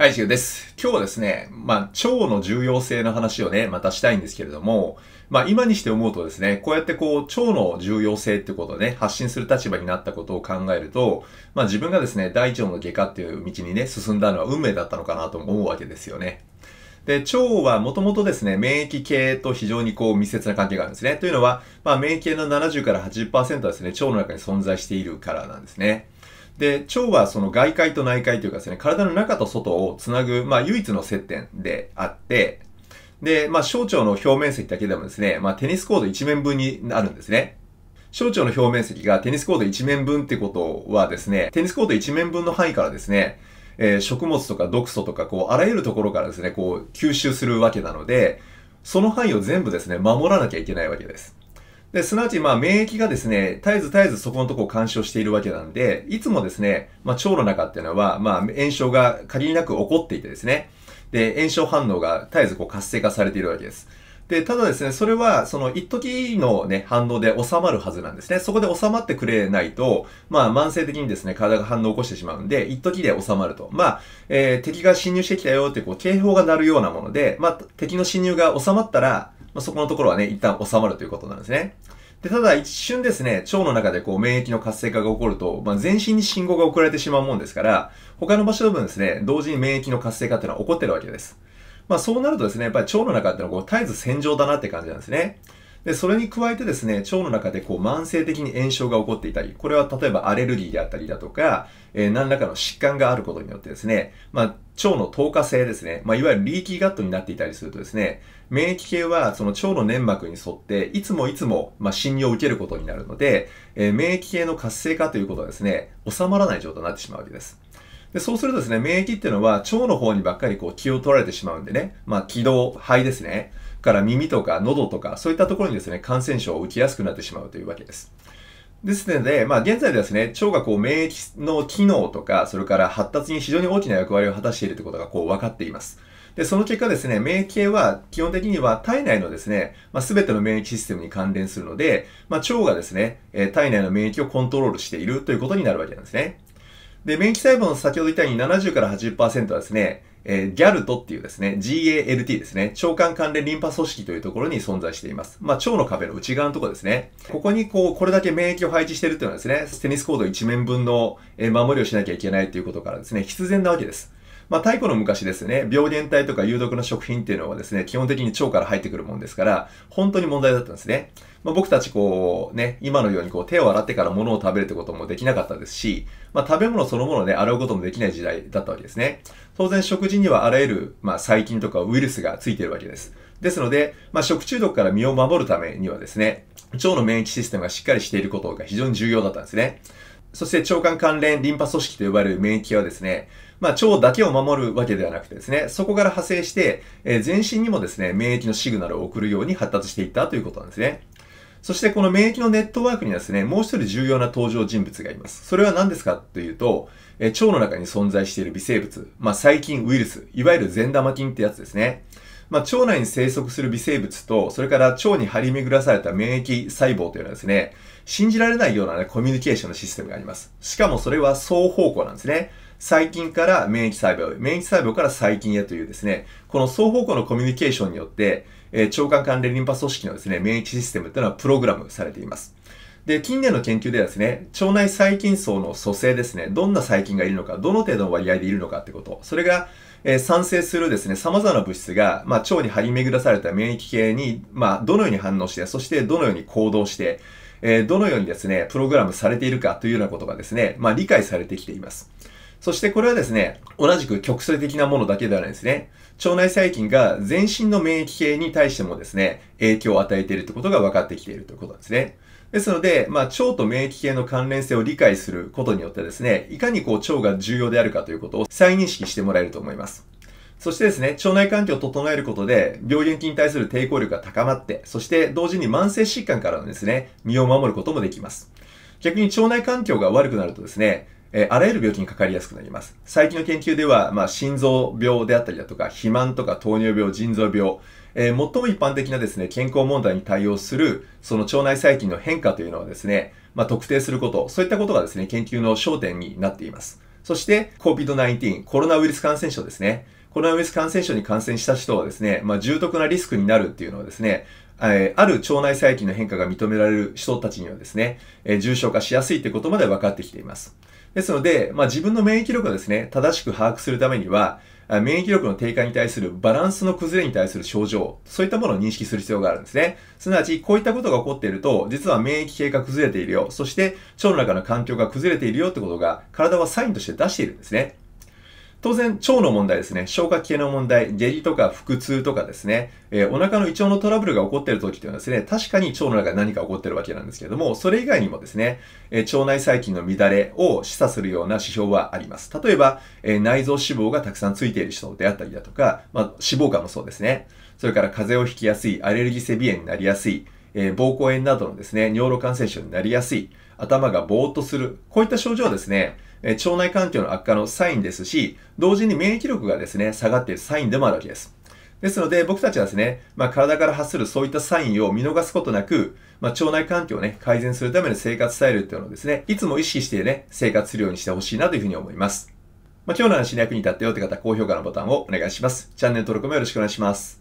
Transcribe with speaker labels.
Speaker 1: はい、しゅうです。今日はですね、まあ、腸の重要性の話をね、またしたいんですけれども、まあ、今にして思うとですね、こうやってこう、腸の重要性ってことをね、発信する立場になったことを考えると、まあ、自分がですね、大腸の外科っていう道にね、進んだのは運命だったのかなと思うわけですよね。で、腸はもともとですね、免疫系と非常にこう密接な関係があるんですね。というのは、まあ、免疫系の70から80%はですね、腸の中に存在しているからなんですね。で、腸はその外界と内界というかですね、体の中と外をつなぐ、まあ唯一の接点であって、で、まあ小腸の表面積だけでもですね、まあテニスコート1面分になるんですね。小腸の表面積がテニスコート1面分ってことはですね、テニスコート1面分の範囲からですね、えー、食物とか毒素とか、こう、あらゆるところからですね、こう、吸収するわけなので、その範囲を全部ですね、守らなきゃいけないわけです。で、すなわち、まあ、免疫がですね、絶えず絶えずそこのとこを干渉しているわけなんで、いつもですね、まあ、腸の中っていうのは、まあ、炎症が限りなく起こっていてですね、で、炎症反応が絶えずこう活性化されているわけです。で、ただですね、それは、その、一時のね、反応で収まるはずなんですね。そこで収まってくれないと、まあ、慢性的にですね、体が反応を起こしてしまうんで、一時で収まると。まあ、えー、敵が侵入してきたよって、こう、警報が鳴るようなもので、まあ、敵の侵入が収まったら、まあ、そこのところはね、一旦収まるということなんですね。で、ただ一瞬ですね、腸の中でこう免疫の活性化が起こると、まあ、全身に信号が送られてしまうもんですから、他の場所でもですね、同時に免疫の活性化っていうのは起こってるわけです。まあそうなるとですね、やっぱり腸の中ってのはこう絶えず戦場だなって感じなんですね。で、それに加えてですね、腸の中でこう慢性的に炎症が起こっていたり、これは例えばアレルギーであったりだとか、えー、何らかの疾患があることによってですね、まあ腸の透過性ですね。まあ、いわゆるリーキーガットになっていたりするとですね、免疫系はその腸の粘膜に沿って、いつもいつも、まあ、侵入を受けることになるので、えー、免疫系の活性化ということはですね、収まらない状態になってしまうわけです。で、そうするとですね、免疫っていうのは腸の方にばっかりこう気を取られてしまうんでね、まあ、気道、肺ですね、から耳とか喉とか、そういったところにですね、感染症を受けやすくなってしまうというわけです。ですので、まあ現在ではですね、腸がこう免疫の機能とか、それから発達に非常に大きな役割を果たしているということがこう分かっています。で、その結果ですね、免疫系は基本的には体内のですね、まあ、全ての免疫システムに関連するので、まあ、腸がですね、えー、体内の免疫をコントロールしているということになるわけなんですね。で、免疫細胞の先ほど言ったように70から80%はですね、えー、ギャルトっていうですね、GALT ですね、腸管関連リンパ組織というところに存在しています。まあ、腸の壁の内側のところですね。ここにこう、これだけ免疫を配置してるっていうのはですね、テニスコード1面分の守りをしなきゃいけないっていうことからですね、必然なわけです。まあ、太古の昔ですね、病原体とか有毒の食品っていうのはですね、基本的に腸から入ってくるもんですから、本当に問題だったんですね。まあ、僕たちこうね、今のようにこう手を洗ってから物を食べるってこともできなかったですし、まあ、食べ物そのもので、ね、洗うこともできない時代だったわけですね。当然食事にはあらゆる、まあ、細菌とかウイルスがついているわけです。ですので、まあ、食中毒から身を守るためにはですね、腸の免疫システムがしっかりしていることが非常に重要だったんですね。そして腸管関連リンパ組織と呼ばれる免疫はですね、まあ、腸だけを守るわけではなくてですね、そこから派生して、えー、全身にもですね、免疫のシグナルを送るように発達していったということなんですね。そしてこの免疫のネットワークにはですね、もう一人重要な登場人物がいます。それは何ですかというと、えー、腸の中に存在している微生物、まあ、細菌、ウイルス、いわゆる善玉菌ってやつですね。まあ、腸内に生息する微生物と、それから腸に張り巡らされた免疫細胞というのはですね、信じられないような、ね、コミュニケーションのシステムがあります。しかもそれは双方向なんですね。細菌から免疫細胞、免疫細胞から細菌へというですね、この双方向のコミュニケーションによって、えー、腸管関連リンパ組織のですね、免疫システムというのはプログラムされています。で、近年の研究ではですね、腸内細菌層の組成ですね、どんな細菌がいるのか、どの程度の割合でいるのかってこと、それが、えー、産生するですね、様々な物質が、まあ、腸に張り巡らされた免疫系に、まあ、どのように反応して、そしてどのように行動して、えー、どのようにですね、プログラムされているかというようなことがですね、まあ、理解されてきています。そしてこれはですね、同じく極性的なものだけではないですね。腸内細菌が全身の免疫系に対してもですね、影響を与えているってことが分かってきているということなんですね。ですので、まあ、腸と免疫系の関連性を理解することによってですね、いかにこう腸が重要であるかということを再認識してもらえると思います。そしてですね、腸内環境を整えることで、病原菌に対する抵抗力が高まって、そして同時に慢性疾患からのですね、身を守ることもできます。逆に腸内環境が悪くなるとですね、えあらゆる病気にかかりやすくなります。最近の研究では、まあ、心臓病であったりだとか、肥満とか糖尿病、腎臓病、えー、最も一般的なですね、健康問題に対応する、その腸内細菌の変化というのはですね、まあ、特定すること、そういったことがですね、研究の焦点になっています。そして、COVID-19、コロナウイルス感染症ですね。コロナウイルス感染症に感染した人はですね、まあ、重篤なリスクになるっていうのはですね、えある腸内細菌の変化が認められる人たちにはですね、え重症化しやすいってことまで分かってきています。ですので、まあ、自分の免疫力をですね、正しく把握するためには、免疫力の低下に対するバランスの崩れに対する症状、そういったものを認識する必要があるんですね。すなわち、こういったことが起こっていると、実は免疫系が崩れているよ、そして腸の中の環境が崩れているよってことが、体はサインとして出しているんですね。当然、腸の問題ですね。消化器系の問題、下痢とか腹痛とかですね、えー、お腹の胃腸のトラブルが起こっている時っていうのはですね、確かに腸の中で何か起こってるわけなんですけれども、それ以外にもですね、えー、腸内細菌の乱れを示唆するような指標はあります。例えば、えー、内臓脂肪がたくさんついている人であったりだとか、まあ、脂肪肝もそうですね。それから風邪をひきやすい、アレルギー性鼻炎になりやすい、えー、膀胱炎などのですね、尿路感染症になりやすい、頭がぼーっとする、こういった症状ですね、え腸内環境の悪化のサインですし、同時に免疫力がですね、下がっているサインでもあるわけです。ですので、僕たちはですね、まあ、体から発するそういったサインを見逃すことなく、まあ、腸内環境をね、改善するための生活スタイルっていうのをですね、いつも意識してね、生活するようにしてほしいなというふうに思います。まあ、今日の話に役に立ったよって方、高評価のボタンをお願いします。チャンネル登録もよろしくお願いします。